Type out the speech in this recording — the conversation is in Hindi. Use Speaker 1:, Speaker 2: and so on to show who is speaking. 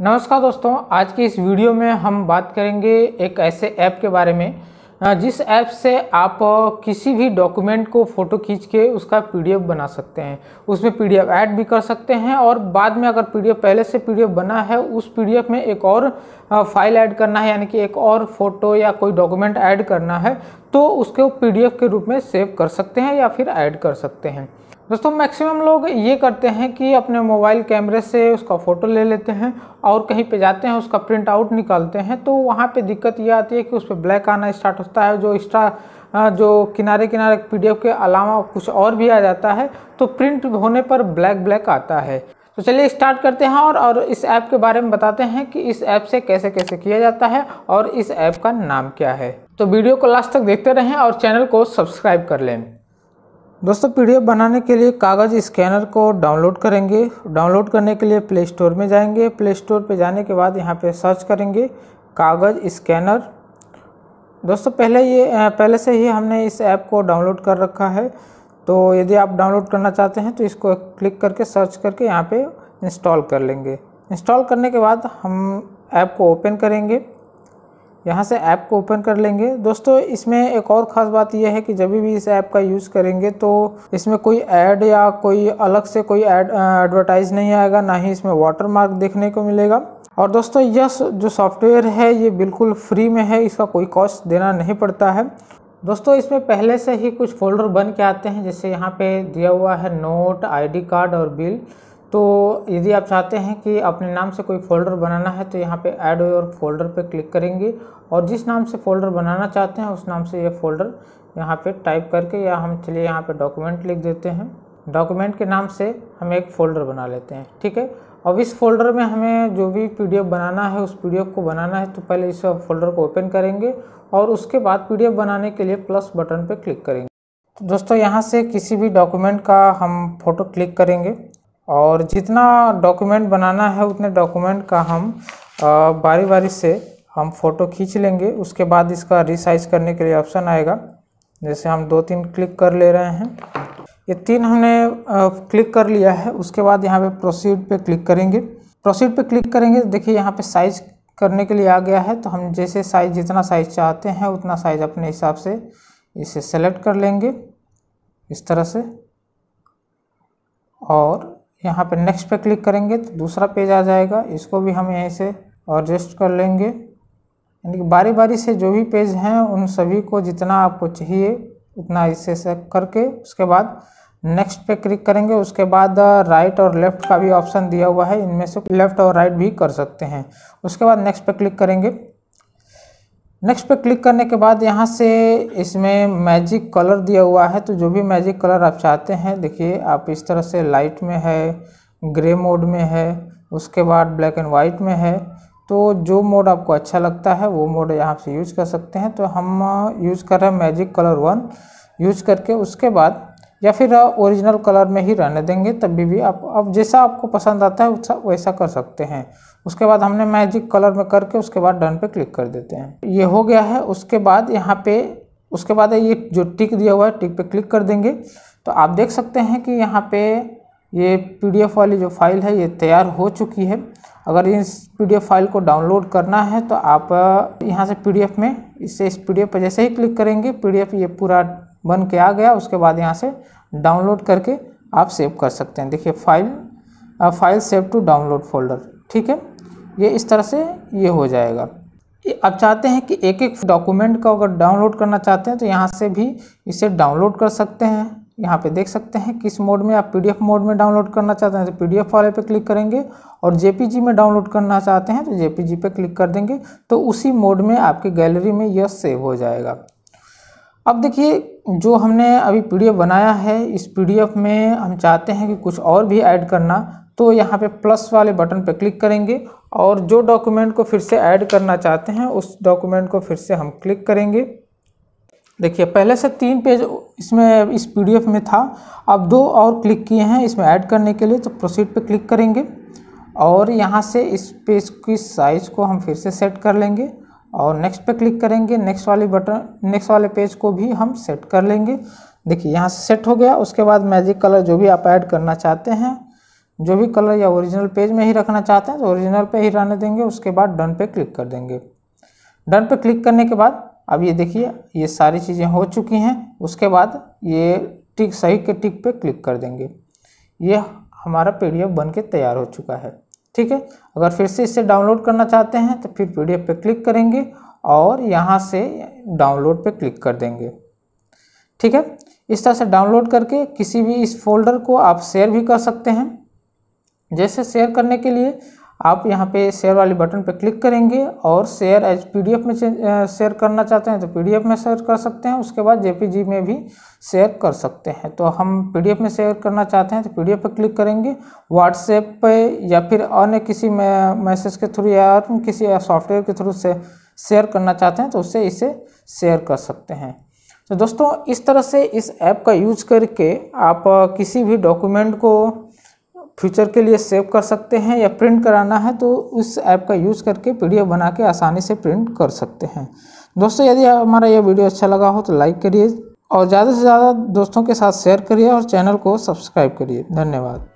Speaker 1: नमस्कार दोस्तों आज की इस वीडियो में हम बात करेंगे एक ऐसे ऐप के बारे में जिस ऐप से आप किसी भी डॉक्यूमेंट को फ़ोटो खींच के उसका पीडीएफ बना सकते हैं उसमें पीडीएफ ऐड भी कर सकते हैं और बाद में अगर पीडीएफ पहले से पीडीएफ बना है उस पीडीएफ में एक और फाइल ऐड करना है यानी कि एक और फ़ोटो या कोई डॉक्यूमेंट ऐड करना है तो उसको पी के रूप में सेव कर सकते हैं या फिर ऐड कर सकते हैं दोस्तों मैक्सिमम लोग ये करते हैं कि अपने मोबाइल कैमरे से उसका फ़ोटो ले लेते हैं और कहीं पे जाते हैं उसका प्रिंट आउट निकालते हैं तो वहाँ पे दिक्कत ये आती है कि उस पर ब्लैक आना स्टार्ट होता है जो एक्स्ट्रा जो किनारे किनारे पीडीएफ के अलावा कुछ और भी आ जाता है तो प्रिंट होने पर ब्लैक ब्लैक आता है तो चलिए स्टार्ट करते हैं और और इस ऐप के बारे में बताते हैं कि इस ऐप से कैसे कैसे किया जाता है और इस ऐप का नाम क्या है तो वीडियो को लास्ट तक देखते रहें और चैनल को सब्सक्राइब कर लें दोस्तों पीडीएफ बनाने के लिए कागज़ स्कैनर को डाउनलोड करेंगे डाउनलोड करने के लिए प्ले स्टोर में जाएंगे प्ले स्टोर पर जाने के बाद यहाँ पे सर्च करेंगे कागज़ स्कैनर दोस्तों पहले ये पहले से ही हमने इस ऐप को डाउनलोड कर रखा है तो यदि आप डाउनलोड करना चाहते हैं तो इसको क्लिक करके सर्च करके यहाँ पर इंस्टॉल कर लेंगे इंस्टॉल करने के बाद हम ऐप को ओपन करेंगे यहाँ से ऐप को ओपन कर लेंगे दोस्तों इसमें एक और ख़ास बात यह है कि जब भी इस ऐप का यूज़ करेंगे तो इसमें कोई ऐड या कोई अलग से कोई ऐड एडवर्टाइज नहीं आएगा ना ही इसमें वाटर मार्क देखने को मिलेगा और दोस्तों यह जो सॉफ्टवेयर है ये बिल्कुल फ्री में है इसका कोई कॉस्ट देना नहीं पड़ता है दोस्तों इसमें पहले से ही कुछ फोल्डर बन के आते हैं जैसे यहाँ पे दिया हुआ है नोट आईडी कार्ड और बिल तो यदि आप चाहते हैं कि अपने नाम से कोई फ़ोल्डर बनाना है तो यहाँ पे ऐड और फोल्डर पे क्लिक करेंगे और जिस नाम से फ़ोल्डर बनाना चाहते हैं उस नाम से ये फ़ोल्डर यहाँ पे टाइप करके या हम चलिए यहाँ पे डॉक्यूमेंट लिख देते हैं डॉक्यूमेंट के नाम से हम एक फ़ोल्डर बना लेते हैं ठीक है अब इस फोल्डर में हमें जो भी पी बनाना है उस पी को बनाना है तो पहले इस फोल्डर को ओपन करेंगे और उसके बाद पी बनाने के लिए प्लस बटन पर क्लिक करेंगे तो दोस्तों यहाँ से किसी भी डॉक्यूमेंट का हम फोटो क्लिक करेंगे और जितना डॉक्यूमेंट बनाना है उतने डॉक्यूमेंट का हम बारी बारी से हम फ़ोटो खींच लेंगे उसके बाद इसका रिसाइज करने के लिए ऑप्शन आएगा जैसे हम दो तीन क्लिक कर ले रहे हैं ये तीन हमने क्लिक कर लिया है उसके बाद यहाँ पे प्रोसीड पे क्लिक करेंगे प्रोसीड पे क्लिक करेंगे तो देखिए यहाँ पे साइज करने के लिए आ गया है तो हम जैसे साइज जितना साइज चाहते हैं उतना साइज अपने हिसाब से इसे सेलेक्ट कर लेंगे इस तरह से और यहाँ पर नेक्स्ट पे क्लिक करेंगे तो दूसरा पेज आ जाएगा इसको भी हम यहीं से एडजस्ट कर लेंगे यानी कि बारी बारी से जो भी पेज हैं उन सभी को जितना आपको चाहिए उतना इसे से करके उसके बाद नेक्स्ट पे क्लिक करेंगे उसके बाद राइट uh, और लेफ़्ट का भी ऑप्शन दिया हुआ है इनमें से लेफ़्ट और राइट भी कर सकते हैं उसके बाद नेक्स्ट पे क्लिक करेंगे नेक्स्ट पे क्लिक करने के बाद यहाँ से इसमें मैजिक कलर दिया हुआ है तो जो भी मैजिक कलर आप चाहते हैं देखिए आप इस तरह से लाइट में है ग्रे मोड में है उसके बाद ब्लैक एंड वाइट में है तो जो मोड आपको अच्छा लगता है वो मोड यहाँ से यूज़ कर सकते हैं तो हम यूज़ कर रहे हैं मैजिक कलर वन यूज़ करके उसके बाद या फिर ओरिजिनल कलर में ही रहने देंगे तभी भी आप अब जैसा आपको पसंद आता है वैसा कर सकते हैं उसके बाद हमने मैजिक कलर में करके उसके बाद डन पे क्लिक कर देते हैं ये हो गया है उसके बाद यहाँ पे उसके बाद ये जो टिक दिया हुआ है टिक पे क्लिक कर देंगे तो आप देख सकते हैं कि यहाँ पे ये पी वाली जो फाइल है ये तैयार हो चुकी है अगर इस पी फाइल को डाउनलोड करना है तो आप यहाँ से पी में इससे इस पी पर जैसे ही क्लिक करेंगे पी ये पूरा बन के आ गया उसके बाद यहाँ से डाउनलोड करके आप सेव कर सकते हैं देखिए file file save to download folder ठीक है ये इस तरह से ये हो जाएगा आप चाहते हैं कि एक एक डॉक्यूमेंट को अगर डाउनलोड करना चाहते हैं तो यहाँ से भी इसे डाउनलोड कर सकते हैं यहाँ पे देख सकते हैं किस मोड में आप पीडीएफ मोड में डाउनलोड करना चाहते हैं तो पीडीएफ वाले पे क्लिक करेंगे और जेपीजी में डाउनलोड करना चाहते हैं तो जेपीजी पे क्लिक कर देंगे तो उसी मोड में आपकी गैलरी में यह सेव हो जाएगा अब देखिए जो हमने अभी पीडीएफ बनाया है इस पीडीएफ में हम चाहते हैं कि कुछ और भी ऐड करना तो यहाँ पे प्लस वाले बटन पे क्लिक करेंगे और जो डॉक्यूमेंट को फिर से ऐड करना चाहते हैं उस डॉक्यूमेंट को फिर से हम क्लिक करेंगे देखिए पहले से तीन पेज इसमें इस पीडीएफ में था अब दो और क्लिक किए हैं इसमें ऐड करने के लिए तो प्रोसीड पर क्लिक करेंगे और यहाँ से इस पेज की साइज़ को हम फिर से सेट कर लेंगे और नेक्स्ट पे क्लिक करेंगे नेक्स्ट वाली बटन नेक्स्ट वाले पेज को भी हम सेट कर लेंगे देखिए यहाँ से सेट हो गया उसके बाद मैजिक कलर जो भी आप ऐड करना चाहते हैं जो भी कलर या ओरिजिनल पेज में ही रखना चाहते हैं तो ओरिजिनल पे ही रहने देंगे उसके बाद डन पे क्लिक कर देंगे डन पे क्लिक करने के बाद अब ये देखिए ये सारी चीज़ें हो चुकी हैं उसके बाद ये टिक सही के टिक पे क्लिक कर देंगे ये हमारा पी बन के तैयार हो चुका है ठीक है अगर फिर से इसे डाउनलोड करना चाहते हैं तो फिर पी पे क्लिक करेंगे और यहाँ से डाउनलोड पे क्लिक कर देंगे ठीक है इस तरह से डाउनलोड करके किसी भी इस फोल्डर को आप शेयर भी कर सकते हैं जैसे शेयर करने के लिए आप यहाँ पे शेयर वाले बटन पे क्लिक करेंगे और शेयर एज पीडीएफ में शेयर करना चाहते हैं तो पीडीएफ में शेयर कर सकते हैं उसके बाद जेपीजी में भी शेयर कर सकते हैं तो हम पीडीएफ में शेयर करना चाहते हैं तो पीडीएफ पे क्लिक करेंगे व्हाट्सएप पे या फिर अन्य किसी मैसेज के थ्रू या किसी सॉफ्टवेयर के थ्रू से शेयर करना चाहते हैं तो उससे इसे शेयर कर सकते हैं तो दोस्तों इस तरह से इस ऐप का यूज करके आप किसी भी डॉक्यूमेंट को फ्यूचर के लिए सेव कर सकते हैं या प्रिंट कराना है तो उस ऐप का यूज़ करके पीडीएफ बना के आसानी से प्रिंट कर सकते हैं दोस्तों यदि हमारा यह वीडियो अच्छा लगा हो तो लाइक करिए और ज़्यादा से ज़्यादा दोस्तों के साथ शेयर करिए और चैनल को सब्सक्राइब करिए धन्यवाद